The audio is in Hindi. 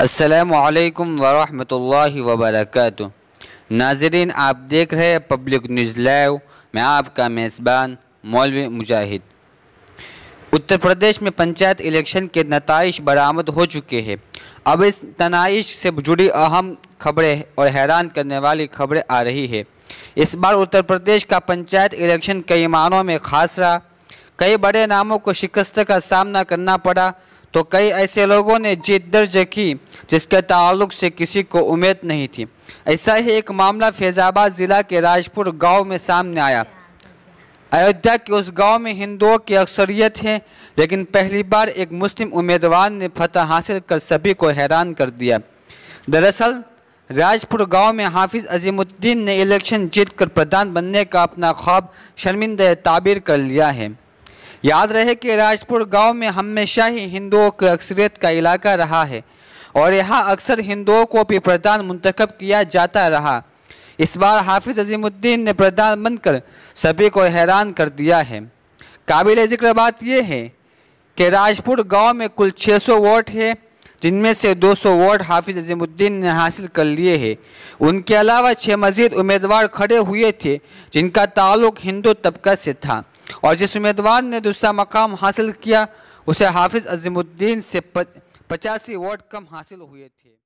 असलकम वरहमल वबरक नाजरीन आप देख रहे हैं पब्लिक न्यूज़ लाइव मैं आपका मेज़बान मौलवी मुजाहिद उत्तर प्रदेश में पंचायत इलेक्शन के नतज बरामद हो चुके हैं अब इस तनाइश से जुड़ी अहम खबरें और हैरान करने वाली खबरें आ रही है इस बार उत्तर प्रदेश का पंचायत इलेक्शन कई मानों में खास रहा कई बड़े नामों को शिकस्त का सामना करना पड़ा तो कई ऐसे लोगों ने जीत दर्ज की जिसके ताल्लुक से किसी को उम्मीद नहीं थी ऐसा ही एक मामला फैज़ाबाद ज़िला के राजपुर गांव में सामने आया अयोध्या के उस गांव में हिंदुओं की अक्सरियत है लेकिन पहली बार एक मुस्लिम उम्मीदवार ने फतह हासिल कर सभी को हैरान कर दिया दरअसल राजपुर गांव में हाफिज अजीमुद्दीन ने इलेक्शन जीतकर प्रधान बनने का अपना ख्वाब शर्मिंदे ताबीर कर लिया है याद रहे कि राजपुर गांव में हमेशा ही हिंदुओं की अक्सरियत का इलाका रहा है और यहाँ अक्सर हिंदुओं को भी प्रधान मंतखब किया जाता रहा इस बार हाफिज़ अजीमुद्दीन ने प्रधान बनकर सभी को हैरान कर दिया है काबिल जिक्र बात यह है कि राजपुर गांव में कुल 600 वोट है जिनमें से 200 वोट हाफिज़ अजीमुद्दीन ने हासिल कर लिए हैं उनके अलावा छः मजीद उम्मीदवार खड़े हुए थे जिनका ताल्लुक हिंदू तबका से था और जिस उम्मीदवार ने दूसरा मकाम हासिल किया उसे हाफिज अजीमुद्दीन से पचासी वोट कम हासिल हुए थे